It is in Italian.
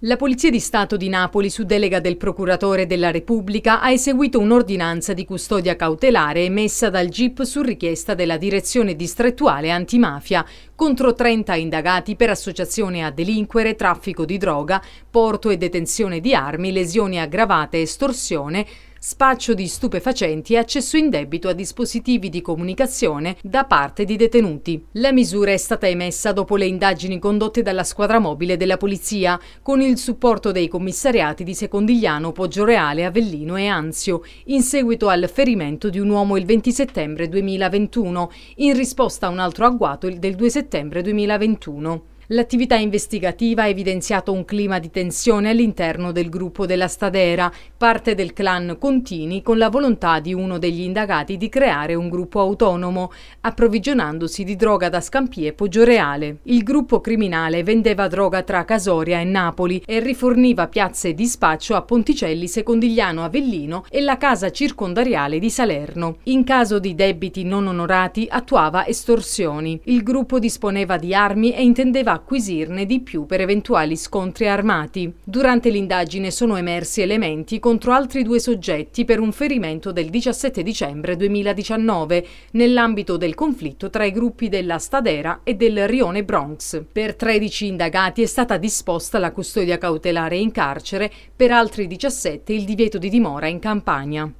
La Polizia di Stato di Napoli, su delega del Procuratore della Repubblica, ha eseguito un'ordinanza di custodia cautelare emessa dal GIP su richiesta della Direzione Distrettuale Antimafia contro 30 indagati per associazione a delinquere, traffico di droga, porto e detenzione di armi, lesioni aggravate, e estorsione, spaccio di stupefacenti e accesso in debito a dispositivi di comunicazione da parte di detenuti. La misura è stata emessa dopo le indagini condotte dalla squadra mobile della polizia, con il supporto dei commissariati di Secondigliano, Poggioreale, Avellino e Anzio, in seguito al ferimento di un uomo il 20 settembre 2021, in risposta a un altro agguato del 2 settembre 2021. L'attività investigativa ha evidenziato un clima di tensione all'interno del gruppo della Stadera, parte del clan Contini con la volontà di uno degli indagati di creare un gruppo autonomo, approvvigionandosi di droga da Scampie e Poggioreale. Il gruppo criminale vendeva droga tra Casoria e Napoli e riforniva piazze di spaccio a Ponticelli, Secondigliano, Avellino e la casa circondariale di Salerno. In caso di debiti non onorati attuava estorsioni. Il gruppo disponeva di armi e intendeva acquisirne di più per eventuali scontri armati. Durante l'indagine sono emersi elementi contro altri due soggetti per un ferimento del 17 dicembre 2019 nell'ambito del conflitto tra i gruppi della Stadera e del Rione Bronx. Per 13 indagati è stata disposta la custodia cautelare in carcere, per altri 17 il divieto di dimora in campagna.